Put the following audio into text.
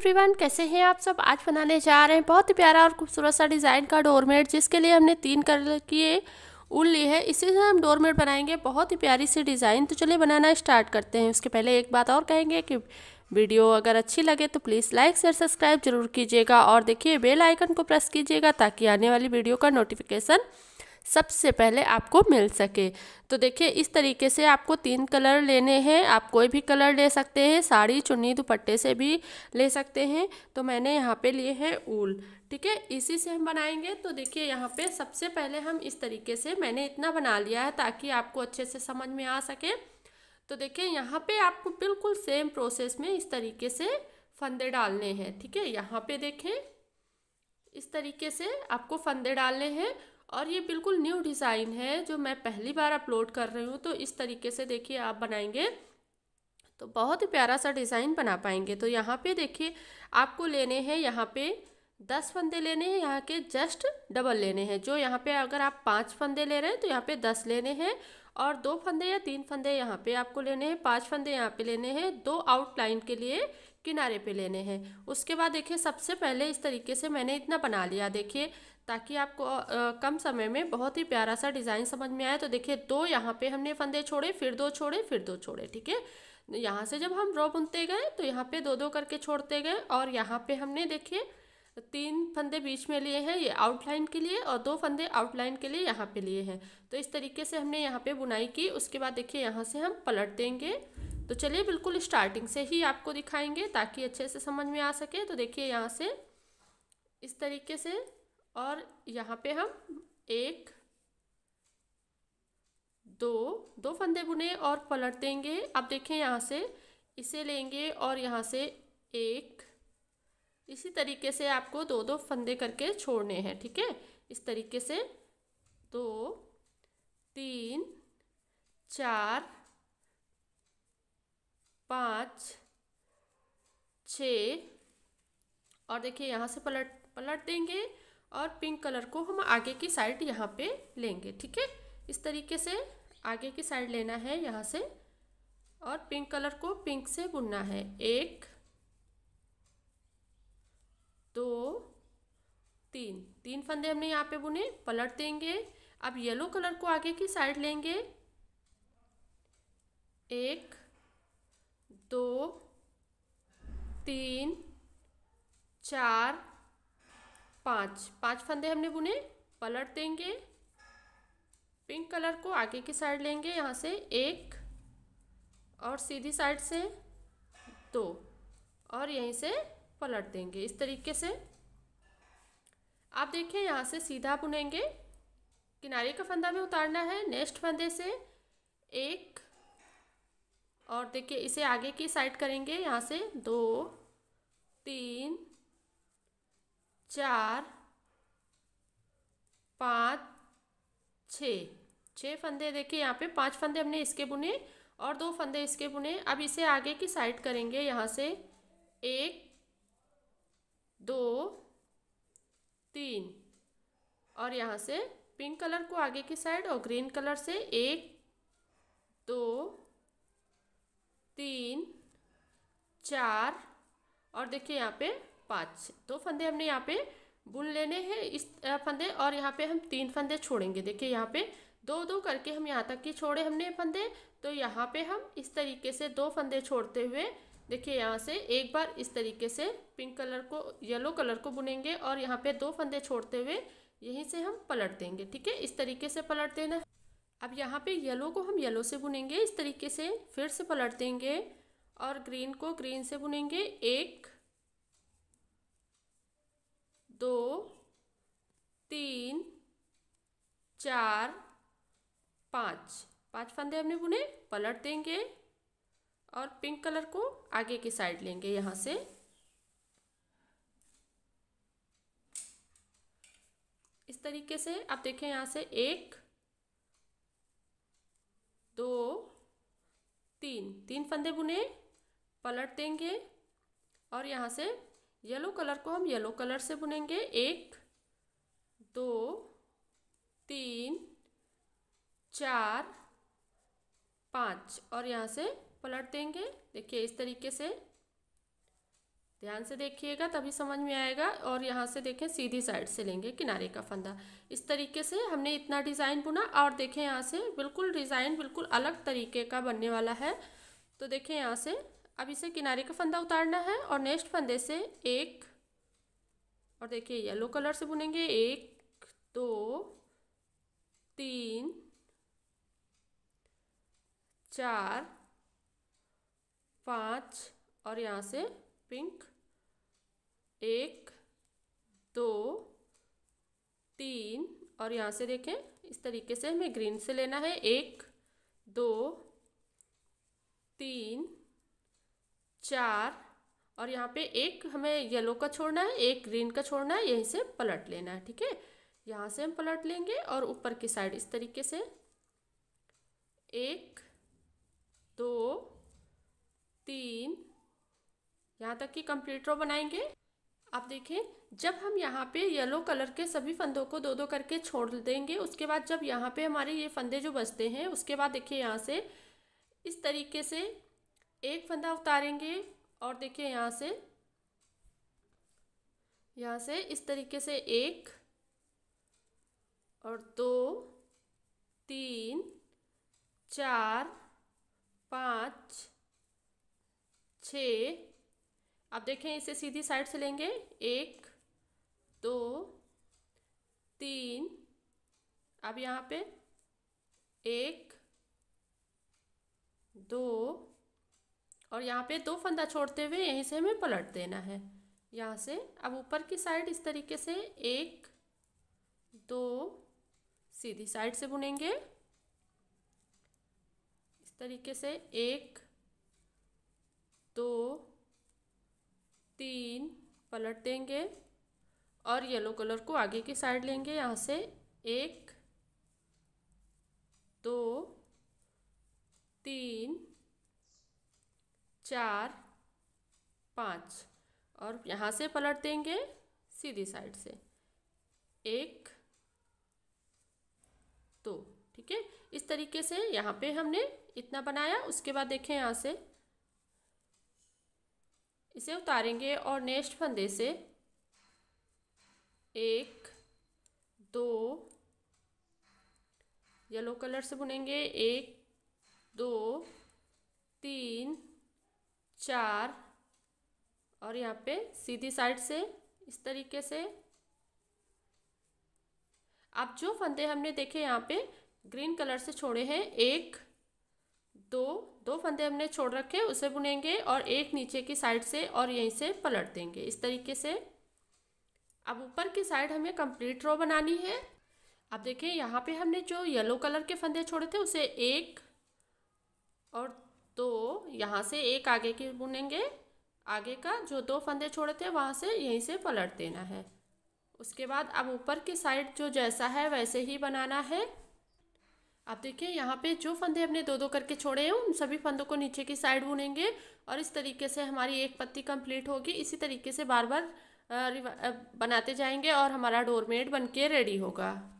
everyone कैसे हैं आप सब आज बनाने जा रहे हैं बहुत ही प्यारा और खूबसूरत सा डिज़ाइन का डोरमेट जिसके लिए हमने तीन कलर की उल ली है इसी से हम डोरमेट बनाएंगे बहुत ही प्यारी सी डिज़ाइन तो चलिए बनाना स्टार्ट करते हैं उसके पहले एक बात और कहेंगे कि वीडियो अगर अच्छी लगे तो प्लीज़ लाइक शेयर सब्सक्राइब जरूर कीजिएगा और देखिए बेल आइकन को प्रेस कीजिएगा ताकि आने वाली वीडियो का नोटिफिकेशन सबसे पहले आपको मिल सके तो देखिए इस तरीके से आपको तीन कलर लेने हैं आप कोई भी कलर ले सकते हैं साड़ी चुन्नी दुपट्टे से भी ले सकते हैं तो मैंने यहाँ पे लिए हैं ऊल ठीक है इसी से हम बनाएंगे तो देखिए यहाँ पे सबसे पहले हम इस तरीके से मैंने इतना बना लिया है ताकि आपको अच्छे से समझ में आ सके तो देखिए यहाँ पर आपको बिल्कुल सेम प्रोसेस में इस तरीके से फंदे डालने हैं ठीक है यहाँ पे देखें इस तरीके से आपको फंदे डालने हैं और ये बिल्कुल न्यू डिज़ाइन है जो मैं पहली बार अपलोड कर रही हूँ तो इस तरीके से देखिए आप बनाएंगे तो बहुत ही प्यारा सा डिज़ाइन बना पाएंगे तो यहाँ पे देखिए आपको लेने हैं यहाँ पे दस फंदे लेने हैं यहाँ के जस्ट डबल लेने हैं जो यहाँ पे अगर आप पाँच फंदे ले रहे हैं तो यहाँ पे दस लेने हैं और दो फंदे या तीन फंदे यहाँ पे आपको लेने हैं पांच फंदे यहाँ पे लेने हैं दो आउटलाइन के लिए किनारे पे लेने हैं उसके बाद देखिए सबसे पहले इस तरीके से मैंने इतना बना लिया देखिए ताकि आपको कम समय में बहुत ही प्यारा सा डिज़ाइन समझ में आए तो देखिए दो यहाँ पे हमने फंदे छोड़े फिर दो छोड़े फिर दो छोड़े ठीक है यहाँ से जब हम रो बुनते गए तो यहाँ पे दो दो करके छोड़ते गए और यहाँ पे हमने देखिए तीन फंदे बीच में लिए हैं ये आउटलाइन के लिए और दो फंदे आउटलाइन के लिए यहाँ पे लिए हैं तो इस तरीके से हमने यहाँ पर बुनाई की उसके बाद देखिए यहाँ से हम पलट देंगे तो चलिए बिल्कुल स्टार्टिंग से ही आपको दिखाएंगे ताकि अच्छे से समझ में आ सके तो देखिए यहाँ से इस तरीके से और यहाँ पे हम एक दो दो फंदे बुने और पलट देंगे अब देखें यहाँ से इसे लेंगे और यहाँ से एक इसी तरीके से आपको दो दो फंदे करके छोड़ने हैं ठीक है इस तरीके से दो तीन चार पाँच छ और देखिए यहाँ से पलट पलट देंगे और पिंक कलर को हम आगे की साइड यहाँ पे लेंगे ठीक है इस तरीके से आगे की साइड लेना है यहाँ से और पिंक कलर को पिंक से बुनना है एक दो तीन तीन फंदे हमने यहाँ पे बुने पलट देंगे अब येलो कलर को आगे की साइड लेंगे एक दो तीन चार पाँच पाँच फंदे हमने बुने पलट देंगे पिंक कलर को आगे की साइड लेंगे यहाँ से एक और सीधी साइड से दो और यहीं से पलट देंगे इस तरीके से आप देखिए यहाँ से सीधा बुनेंगे किनारे का फंदा में उतारना है नेक्स्ट फंदे से एक और देखिए इसे आगे की साइड करेंगे यहाँ से दो तीन चार पाँच छ छः फंदे देखिए यहाँ पे पांच फंदे हमने इसके बुने और दो फंदे इसके बुने अब इसे आगे की साइड करेंगे यहाँ से एक दो तीन और यहाँ से पिंक कलर को आगे की साइड और ग्रीन कलर से एक दो तीन चार और देखिए यहाँ पे पाँच दो फंदे हमने यहाँ पे बुन लेने हैं इस फंदे और यहाँ पे हम तीन फंदे छोड़ेंगे देखिए यहाँ पे दो दो करके हम यहाँ तक के छोड़े हमने फंदे तो यहाँ पे हम इस तरीके से दो फंदे छोड़ते हुए देखिए यहाँ से एक बार इस तरीके से पिंक कलर को येलो कलर को बुनेंगे और यहाँ पे दो फंदे छोड़ते हुए यहीं से हम पलट देंगे ठीक है इस तरीके से पलट देना अब यहाँ पे येलो को हम येलो से बुनेंगे इस तरीके से फिर से पलट देंगे और ग्रीन को ग्रीन से बुनेंगे एक दो तीन चार पाँच पाँच फंदे हमने बुने पलट देंगे और पिंक कलर को आगे की साइड लेंगे यहाँ से इस तरीके से आप देखें यहाँ से एक दो तीन तीन फंदे बुने पलट देंगे और यहाँ से येलो कलर को हम येलो कलर से बुनेंगे एक दो तीन चार पाँच और यहाँ से पलट देंगे देखिए इस तरीके से ध्यान से देखिएगा तभी समझ में आएगा और यहाँ से देखें सीधी साइड से लेंगे किनारे का फंदा इस तरीके से हमने इतना डिज़ाइन बुना और देखें यहाँ से बिल्कुल डिज़ाइन बिल्कुल अलग तरीके का बनने वाला है तो देखें यहाँ से अब इसे किनारे का फंदा उतारना है और नेक्स्ट फंदे से एक और देखिए येलो कलर से बुनेंगे एक दो तीन चार पाँच और यहाँ से पिंक एक दो तीन और यहाँ से देखें इस तरीके से हमें ग्रीन से लेना है एक दो तीन चार और यहाँ पे एक हमें येलो का छोड़ना है एक ग्रीन का छोड़ना है यहीं से पलट लेना है ठीक है यहाँ से हम पलट लेंगे और ऊपर की साइड इस तरीके से एक दो तीन यहाँ तक कि कंप्लीट रो बनाएंगे आप देखें जब हम यहाँ पे येलो कलर के सभी फंदों को दो दो करके छोड़ देंगे उसके बाद जब यहाँ पे हमारे ये फंदे जो बचते हैं उसके बाद देखिए यहाँ से इस तरीके से एक फंदा उतारेंगे और देखिए यहाँ से यहाँ से इस तरीके से एक और दो तीन चार पाँच छ अब देखें इसे सीधी साइड से लेंगे एक दो तीन अब यहाँ पे एक दो और यहाँ पे दो फंदा छोड़ते हुए यहीं से हमें पलट देना है यहाँ से अब ऊपर की साइड इस तरीके से एक दो सीधी साइड से बुनेंगे इस तरीके से एक दो तीन पलट देंगे और येलो कलर को आगे की साइड लेंगे यहाँ से एक दो तीन चार पाँच और यहाँ से पलट देंगे सीधी साइड से एक दो ठीक है इस तरीके से यहाँ पे हमने इतना बनाया उसके बाद देखें यहाँ से इसे उतारेंगे और नेक्स्ट फंदे से एक दो येलो कलर से बुनेंगे एक दो तीन चार और यहाँ पे सीधी साइड से इस तरीके से अब जो फंदे हमने देखे यहाँ पे ग्रीन कलर से छोड़े हैं एक दो दो फंदे हमने छोड़ रखे उसे बुनेंगे और एक नीचे की साइड से और यहीं से पलट देंगे इस तरीके से अब ऊपर की साइड हमें कंप्लीट रो बनानी है अब देखें यहाँ पे हमने जो येलो कलर के फंदे छोड़े थे उसे एक और तो यहाँ से एक आगे की बुनेंगे आगे का जो दो फंदे छोड़े थे वहाँ से यहीं से पलट देना है उसके बाद अब ऊपर की साइड जो जैसा है वैसे ही बनाना है आप देखिए यहाँ पे जो फंदे हमने दो दो करके छोड़े हैं उन सभी फंदों को नीचे की साइड बुनेंगे और इस तरीके से हमारी एक पत्ती कंप्लीट होगी इसी तरीके से बार बार बनाते जाएंगे और हमारा डोरमेट बनके रेडी होगा